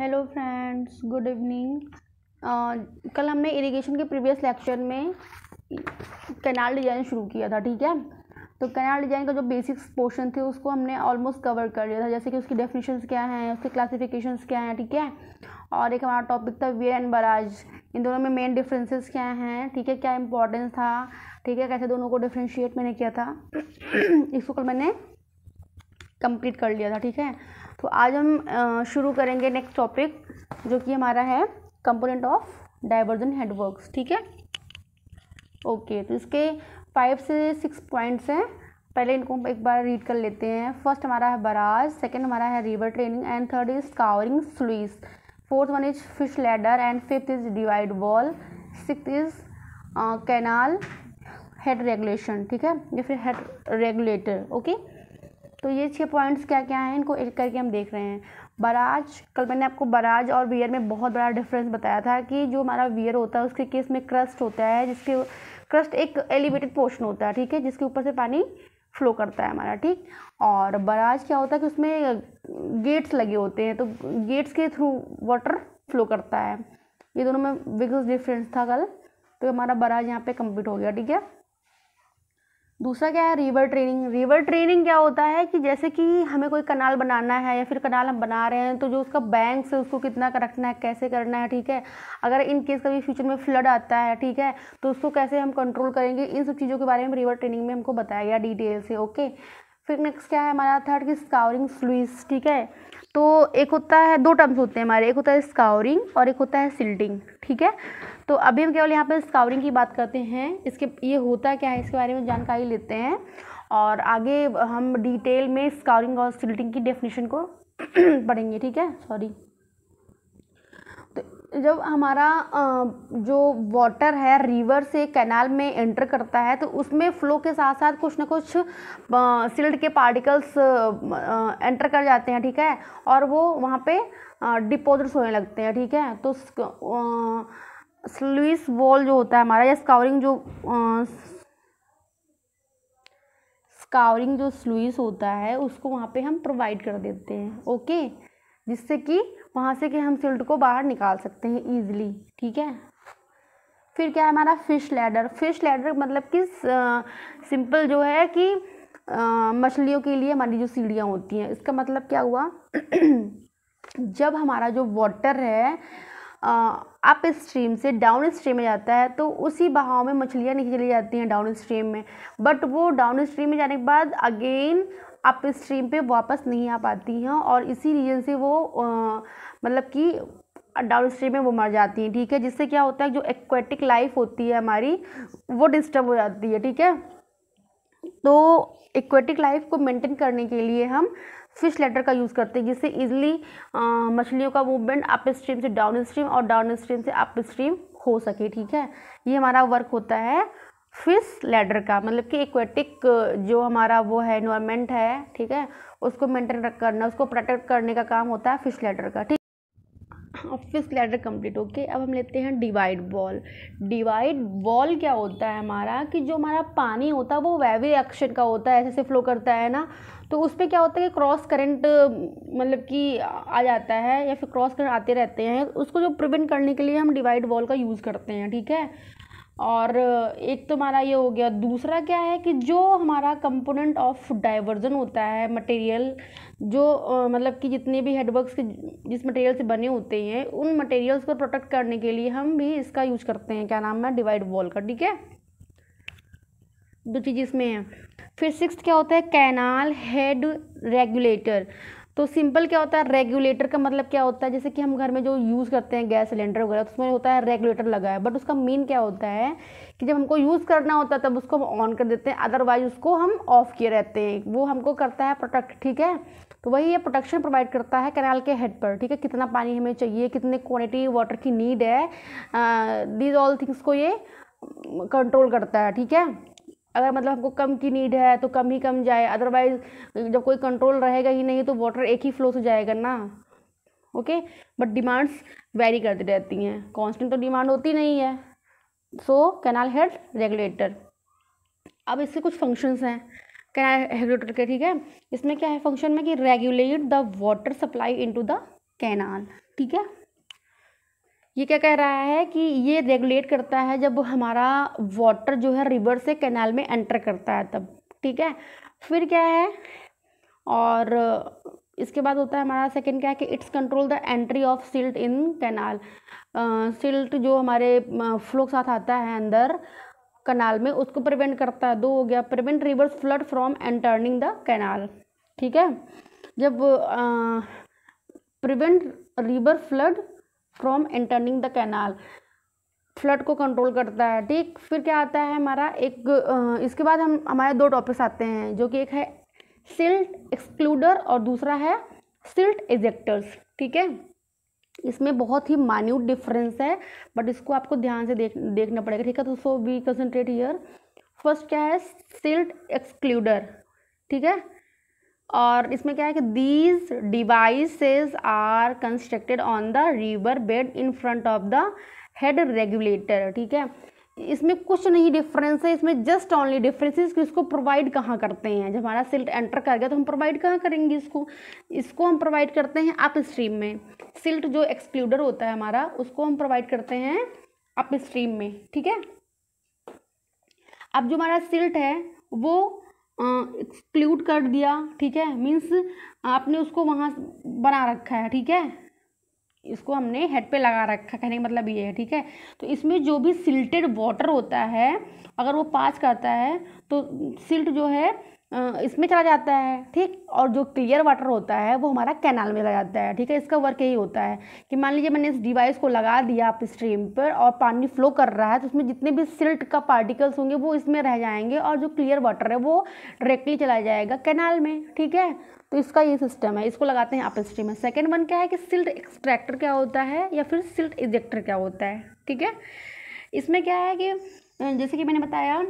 Hello friends good evening कल हमने irrigation के प्रीवियस लेक्चर में कैनाल डिजाइन शुरू किया था ठीक है तो कैनाल डिजाइन का जो बेसिक्स पोर्शन थे उसको हमने ऑलमोस्ट कवर कर लिया था जैसे कि उसकी डेफिनेशंस क्या हैं उसके क्लासिफिकेशंस क्या हैं ठीक है और एक हमारा टॉपिक था वेयर एंड बराज इन दोनों में मेन डिफरेंसेस क्या हैं ठीक है क्या इंपॉर्टेंस था ठीक है कैसे दोनों को डिफ्रेंशिएट मैंने किया था इसको कल मैंने कंप्लीट कर लिया था ठीक है तो आज हम शुरू करेंगे नेक्स्ट टॉपिक जो कि हमारा है कंपोनेंट ऑफ डाइवर्जन हेडवर्क ठीक है ओके तो इसके फाइव से सिक्स पॉइंट्स हैं पहले इनको हम एक बार रीड कर लेते हैं फर्स्ट हमारा है बराज सेकंड हमारा है river training and third is covering sluice fourth one is fish ladder and fifth is divide wall six is canal head regulation ठीक है या फिर हेड रेगुलेटर ओके okay? तो ये छः पॉइंट्स क्या क्या हैं इनको एक करके हम देख रहे हैं बराज कल मैंने आपको बराज और वियर में बहुत बड़ा डिफरेंस बताया था कि जो हमारा वियर होता है उसके केस में क्रस्ट होता है जिसके क्रस्ट एक एलिवेटेड पोर्शन होता है ठीक है जिसके ऊपर से पानी फ्लो करता है हमारा ठीक और बराज क्या होता है कि उसमें गेट्स लगे होते हैं तो गेट्स के थ्रू वाटर फ्लो करता है ये दोनों में बिगेस्ट डिफरेंस था कल तो हमारा बराज यहाँ पे कंप्लीट हो गया ठीक है दूसरा क्या है रिवर ट्रेनिंग रिवर ट्रेनिंग क्या होता है कि जैसे कि हमें कोई कनाल बनाना है या फिर कनाल हम बना रहे हैं तो जो उसका बैंक से उसको कितना रखना है कैसे करना है ठीक है अगर इन केस कभी फ्यूचर में फ्लड आता है ठीक है तो उसको कैसे हम कंट्रोल करेंगे इन सब चीज़ों के बारे में रिवर ट्रेनिंग में हमको बताया गया डिटेल से ओके फिर नेक्स्ट क्या है हमारा थर्ड की स्काउरिंग स्लुइस ठीक है तो एक होता है दो टर्म्स होते हैं हमारे एक होता है स्काउरिंग और एक होता है सिल्टिंग ठीक है तो अभी हम केवल यहाँ पर स्काउरिंग की बात करते हैं इसके ये होता क्या है इसके बारे में जानकारी लेते हैं और आगे हम डिटेल में स्काउरिंग और सिल्टिंग की डेफिनेशन को पढ़ेंगे ठीक है सॉरी जब हमारा जो वाटर है रिवर से कैनाल में एंटर करता है तो उसमें फ़्लो के साथ साथ कुछ ना कुछ सिल्ड के पार्टिकल्स एंटर कर जाते हैं ठीक है और वो वहाँ पे डिपोजिट्स होने लगते हैं ठीक है तो स्लुइस वॉल जो होता है हमारा या स्काउरिंग जो स्कावरिंग स्काउरिंग जो स्लुइस होता है उसको वहाँ पे हम प्रोवाइड कर देते हैं ओके जिससे कि वहाँ से कि हम सिल्ट को बाहर निकाल सकते हैं ईजिली ठीक है फिर क्या है हमारा फ़िश लैडर फ़िश लैडर मतलब कि सिंपल जो है कि मछलियों के लिए हमारी जो सीढ़ियाँ होती हैं इसका मतलब क्या हुआ जब हमारा जो वाटर है अप स्ट्रीम से डाउन स्ट्रीम में जाता है तो उसी बहाव में मछलियाँ नीचे चली जाती हैं डाउन स्ट्रीम में बट वो डाउन स्ट्रीम में जाने के बाद अगेन इस स्ट्रीम पे वापस नहीं आ पाती हैं और इसी रीज़न से वो मतलब कि डाउन स्ट्रीम में वो मर जाती हैं ठीक है जिससे क्या होता है जो एक्वेटिक लाइफ होती है हमारी वो डिस्टर्ब हो जाती है ठीक है तो एक्वेटिक लाइफ को मेंटेन करने के लिए हम फिश लेटर का यूज़ करते हैं जिससे इजीली मछलियों का मूवमेंट अप स्ट्रीम से डाउन स्ट्रीम और डाउन स्ट्रीम से अप स्ट्रीम हो सके ठीक है ये हमारा वर्क होता है फिश लैडर का मतलब कि एक्वेटिक जो हमारा वो है इन्वायरमेंट है ठीक है उसको मेंटेन करना उसको प्रोटेक्ट करने का काम होता है फिश लेडर का ठीक अब फिश लैडर कंप्लीट ओके अब हम लेते हैं डिवाइड बॉल डिवाइड बॉल क्या होता है हमारा कि जो हमारा पानी होता है वो वैवी एक्शन का होता है ऐसे ऐसे फ्लो करता है ना तो उस पर क्या होता है कि क्रॉस करंट मतलब कि आ जाता है या फिर क्रॉस करंट आते रहते हैं उसको जो प्रिवेंट करने के लिए हम डिवाइड बॉल का यूज़ करते हैं ठीक है और एक तो हमारा ये हो गया दूसरा क्या है कि जो हमारा कंपोनेंट ऑफ डाइवर्जन होता है मटेरियल जो आ, मतलब कि जितने भी हेडवर्क्स के जिस मटेरियल से बने होते हैं उन मटेरियल्स को प्रोटेक्ट करने के लिए हम भी इसका यूज करते हैं क्या नाम है डिवाइड वॉल का ठीक है दो चीज़ इसमें है फिर सिक्स क्या होता है कैनाल हेड रेगुलेटर तो सिंपल क्या होता है रेगुलेटर का मतलब क्या होता है जैसे कि हम घर में जो यूज़ करते हैं गैस सिलेंडर वगैरह तो उसमें होता है रेगुलेटर लगा है बट उसका मीन क्या होता है कि जब हमको यूज़ करना होता है तब उसको हम ऑन कर देते हैं अदरवाइज उसको हम ऑफ किए रहते हैं वो हमको करता है प्रोटेक्ट ठीक है तो वही ये प्रोटेक्शन प्रोवाइड करता है कैनाल के हेड पर ठीक है कितना पानी हमें चाहिए कितने क्वान्टिटी वाटर की नीड है दीज ऑल थिंग्स को ये कंट्रोल करता है ठीक है अगर मतलब हमको कम की नीड है तो कम ही कम जाए अदरवाइज़ जब कोई कंट्रोल रहेगा ही नहीं तो वाटर एक ही फ्लो से जाएगा ना ओके बट डिमांड्स वेरी करती रहती हैं कांस्टेंट तो डिमांड होती नहीं है सो कैनाल हेड रेगुलेटर अब इसके कुछ फंक्शंस हैं कैनाल रेगुलेटर के ठीक है इसमें क्या है फंक्शन में कि regulate the water supply into the canal ठीक है ये क्या कह रहा है कि ये रेगुलेट करता है जब हमारा वाटर जो है रिवर से कैनाल में एंटर करता है तब ठीक है फिर क्या है और इसके बाद होता है हमारा सेकंड क्या है कि it's control the entry of silt in canal silt जो हमारे फ्लो के साथ आता है अंदर कनाल में उसको प्रिवेंट करता है दो हो गया prevent rivers flood from entering the canal ठीक है जब prevent river flood from entering the canal flood को कंट्रोल करता है ठीक फिर क्या आता है हमारा एक इसके बाद हम हमारे दो टॉपिक्स आते हैं जो कि एक है सिल्ट एक्सक्लूडर और दूसरा है सिल्ट एजेक्टर्स ठीक है इसमें बहुत ही माइन्यूट डिफरेंस है बट इसको आपको ध्यान से देख देखना पड़ेगा ठीक है तो so we concentrate here first क्या है सिल्ट एक्सक्लूडर ठीक है और इसमें क्या है कि these devices are constructed on the river bed in front of the head regulator ठीक है इसमें कुछ नहीं डिफरेंस है इसमें जस्ट ऑनली डिफरेंसेस कि इसको प्रोवाइड कहाँ करते हैं जब हमारा सिल्ट एंटर कर गया तो हम प्रोवाइड कहाँ करेंगे इसको इसको हम प्रोवाइड करते हैं अप स्ट्रीम में सिल्ट जो एक्सक्लूडर होता है हमारा उसको हम प्रोवाइड करते हैं अप स्ट्रीम में ठीक है अब जो हमारा सिल्ट है वो एक्सक्लूड कर दिया ठीक है मीन्स आपने उसको वहाँ बना रखा है ठीक है इसको हमने हेड पे लगा रखा कहने का मतलब ये है ठीक है तो इसमें जो भी सिल्टेड वाटर होता है अगर वो पास करता है तो सिल्ट जो है इसमें चला जाता है ठीक और जो क्लियर वाटर होता है वो हमारा कैनाल में चला जाता है ठीक है इसका वर्क यही होता है कि मान लीजिए मैंने इस डिवाइस को लगा दिया आप स्ट्रीम पर और पानी फ्लो कर रहा है तो उसमें जितने भी सिल्ट का पार्टिकल्स होंगे वो इसमें रह जाएंगे और जो क्लियर वाटर है वो डायरेक्टली चला जाएगा कैनाल में ठीक है तो इसका ये सिस्टम है इसको लगाते हैं आप स्ट्रीम में सेकेंड वन क्या है कि सिल्ट एक्सट्रैक्टर क्या होता है या फिर सिल्ट इजेक्टर क्या होता है ठीक है इसमें क्या है कि जैसे कि मैंने बताया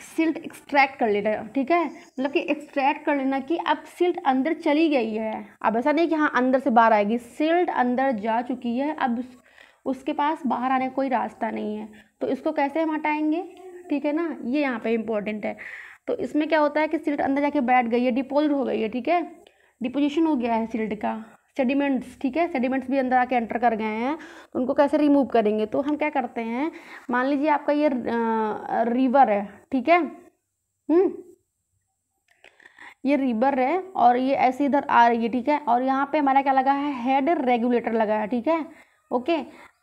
सिल्ट एक्सट्रैक्ट कर लेना ठीक है मतलब कि एक्सट्रैक्ट कर लेना कि अब सिल्ट अंदर चली गई है अब ऐसा नहीं कि हाँ अंदर से बाहर आएगी सिल्ट अंदर जा चुकी है अब उसके पास बाहर आने का कोई रास्ता नहीं है तो इसको कैसे हम हटाएंगे ठीक है ना ये यहाँ पे इम्पोर्टेंट है तो इसमें क्या होता है कि सिल्ट अंदर जाके बैठ गई है डिपोजिट हो गई है ठीक है डिपोजिशन हो गया है सिल्ट का सेडिमेंट्स ठीक है सेडिमेंट्स भी अंदर आके एंटर कर गए हैं तो उनको कैसे रिमूव करेंगे तो हम क्या करते हैं मान लीजिए आपका ये रिवर है ठीक है हम्म? ये रिवर है और ये ऐसे इधर आ रही है ठीक है और यहाँ पे हमारा क्या लगा है हेड रेगुलेटर लगा है ठीक है ओके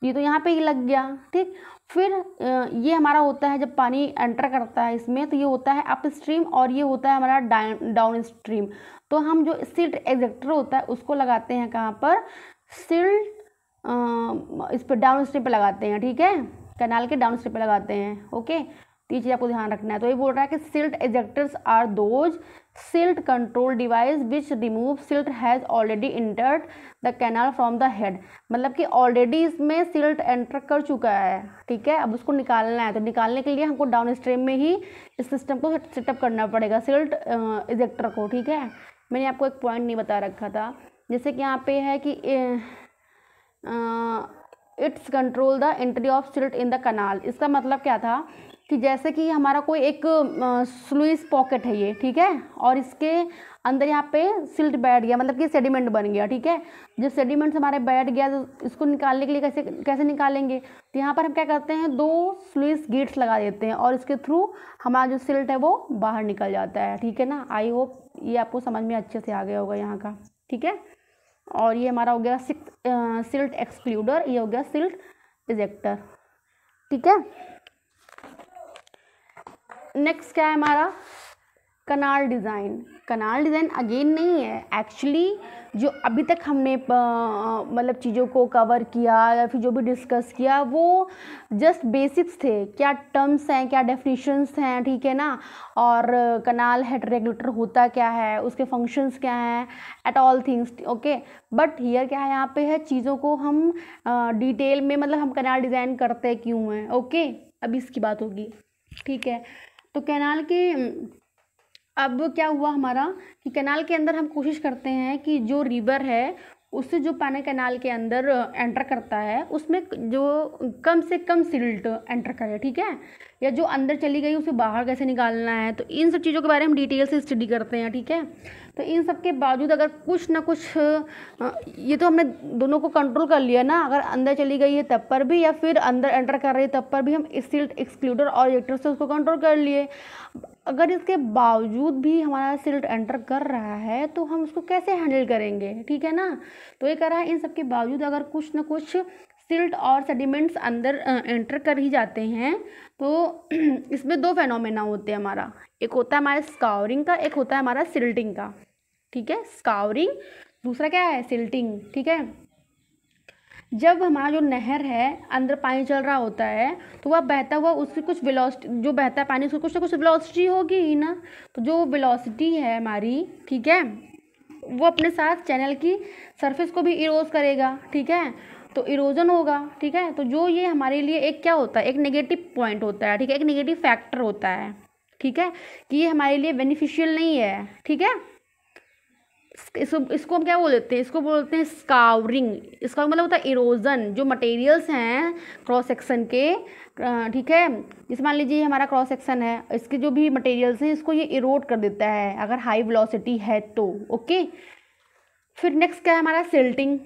ये तो यहाँ पे ही लग गया ठीक फिर ये हमारा होता है जब पानी एंटर करता है इसमें तो ये होता है अप स्ट्रीम और ये होता है हमारा डाउन स्ट्रीम तो हम जो सिल्ट एग्जेक्टर होता है उसको लगाते हैं कहाँ पर सिल्ट इस पर डाउन स्ट्रीम पर लगाते हैं ठीक है कैनाल के डाउन स्ट्रीम पर लगाते हैं ओके तीन चीज़ आपको ध्यान रखना है तो ये बोल रहा है कि silt ejectors are those silt control device which remove silt has already entered the canal from the head मतलब कि ऑलरेडी इसमें सिल्ट एंटर कर चुका है ठीक है अब उसको निकालना है तो निकालने के लिए हमको डाउन स्ट्रीम में ही इस सिस्टम को सेटअप करना पड़ेगा सिल्ट इजेक्टर को ठीक है मैंने आपको एक पॉइंट नहीं बता रखा था जैसे कि यहाँ पे है कि it's control the entry of silt in the canal इसका मतलब क्या था कि जैसे कि हमारा कोई एक स्लुइस पॉकेट है ये ठीक है और इसके अंदर यहाँ पे सिल्ट बैठ गया मतलब कि सेडिमेंट बन गया ठीक है जब सेडिमेंट्स हमारे बैठ गया तो इसको निकालने के लिए कैसे कैसे निकालेंगे तो यहाँ पर हम क्या करते हैं दो स्लुइस गेट्स लगा देते हैं और इसके थ्रू हमारा जो सिल्ट है वो बाहर निकल जाता है ठीक है ना आई होप ये आपको समझ में अच्छे से आ गया होगा यहाँ का ठीक है और ये हमारा हो गया सिक्स सिल्ट एक्सक्लूडर ये हो गया सिल्ट इजेक्टर ठीक है नेक्स्ट क्या है हमारा canal design canal design again नहीं है एक्चुअली जो अभी तक हमने मतलब चीज़ों को कवर किया या फिर जो भी डिस्कस किया वो जस्ट बेसिक्स थे क्या टर्म्स हैं क्या डेफिनेशंस हैं ठीक है ना और कनाल हेड रेगुलेटर होता क्या है उसके फंक्शंस क्या हैं at all things okay but here क्या है यहाँ पे है चीज़ों को हम डिटेल में मतलब हम कनाल डिज़ाइन करते क्यों हैं ओके okay? इसकी बात होगी ठीक है तो कैनाल के अब क्या हुआ हमारा कि कैनाल के अंदर हम कोशिश करते हैं कि जो रिवर है उससे जो पानी कैनाल के अंदर एंटर करता है उसमें जो कम से कम सिल्ट एंटर करे ठीक है या जो अंदर चली गई उसे बाहर कैसे निकालना है तो इन सब चीज़ों के बारे में डिटेल से स्टडी करते हैं ठीक है तो इन सब के बावजूद अगर कुछ ना कुछ ये तो हमने दोनों को कंट्रोल कर लिया ना अगर अंदर चली गई है तब पर भी या फिर अंदर एंटर कर रही है तब पर भी हम सिल्ट एक्सक्लूडर और एक्टर से उसको कंट्रोल कर लिए अगर इसके बावजूद भी हमारा सिल्ट एंटर कर रहा है तो हम उसको कैसे हैंडल करेंगे ठीक है ना तो ये कह रहा है इन सब के बावजूद अगर कुछ ना कुछ सिल्ट और सेडिमेंट्स अंदर एंटर कर ही जाते हैं तो इसमें दो फेनोमेना होते हैं हमारा एक होता है हमारे स्कावरिंग का एक होता है हमारा सिल्टिंग का ठीक है स्कावरिंग दूसरा क्या है सिल्टिंग ठीक है जब हमारा जो नहर है अंदर पानी चल रहा होता है तो वह बहता हुआ उसकी कुछ वेलोसिटी जो बहता है पानी उसकी कुछ ना कुछ वेलोसिटी होगी ही ना तो जो वेलोसिटी है हमारी ठीक है वो अपने साथ चैनल की सरफेस को भी इरोज करेगा ठीक है तो इरोजन होगा ठीक है तो जो ये हमारे लिए एक क्या होता है एक नेगेटिव पॉइंट होता है ठीक है एक नेगेटिव फैक्टर होता है ठीक है कि ये हमारे लिए बेनिफिशियल नहीं है ठीक है इसको हम क्या बोल देते हैं इसको बोलते हैं स्कावरिंग इसका मतलब होता है इरोजन जो मटेरियल्स हैं क्रॉस सेक्शन के ठीक है जैसे मान लीजिए हमारा क्रॉस सेक्शन है इसके जो भी मटेरियल्स हैं इसको ये इरोड कर देता है अगर हाई वेलोसिटी है तो ओके फिर नेक्स्ट क्या है हमारा सिल्टिंग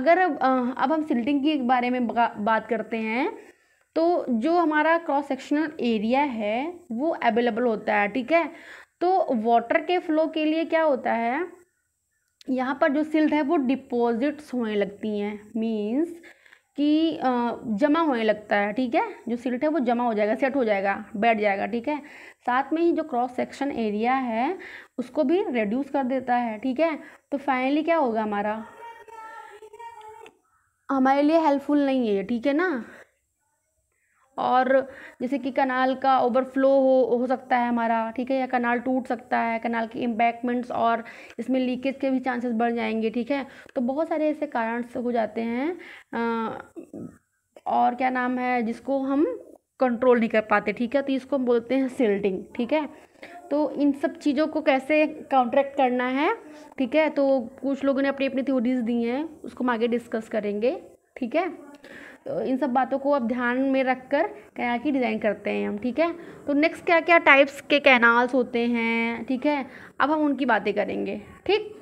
अगर अब हम सिल्टिंग के बारे में बात करते हैं तो जो हमारा क्रॉस सेक्शनल एरिया है वो अवेलेबल होता है ठीक है तो वाटर के फ्लो के लिए क्या होता है यहाँ पर जो सिल्ट है वो डिपॉजिट्स होने लगती हैं मीन्स कि जमा होने लगता है ठीक है जो सिल्ट है वो जमा हो जाएगा सेट हो जाएगा बैठ जाएगा ठीक है साथ में ही जो क्रॉस सेक्शन एरिया है उसको भी रिड्यूस कर देता है ठीक है तो फाइनली क्या होगा हमारा हमारे लिए हेल्पफुल नहीं है ठीक है ना और जैसे कि कनाल का ओवरफ्लो हो हो सकता है हमारा ठीक है या कनाल टूट सकता है कनाल की इम्बैकमेंट्स और इसमें लीकेज के भी चांसेस बढ़ जाएंगे ठीक है तो बहुत सारे ऐसे कारण हो जाते हैं और क्या नाम है जिसको हम कंट्रोल नहीं कर पाते ठीक है तो इसको हम बोलते हैं सिल्टिंग ठीक है तो इन सब चीज़ों को कैसे काउंट्रैक्ट करना है ठीक है तो कुछ लोगों ने अपनी अपनी थ्योरीज दी हैं उसको हम आगे डिस्कस करेंगे ठीक है तो इन सब बातों को अब ध्यान में रखकर कर क्या की डिज़ाइन करते हैं हम ठीक है तो नेक्स्ट क्या क्या टाइप्स के कैनाल्स होते हैं ठीक है अब हम उनकी बातें करेंगे ठीक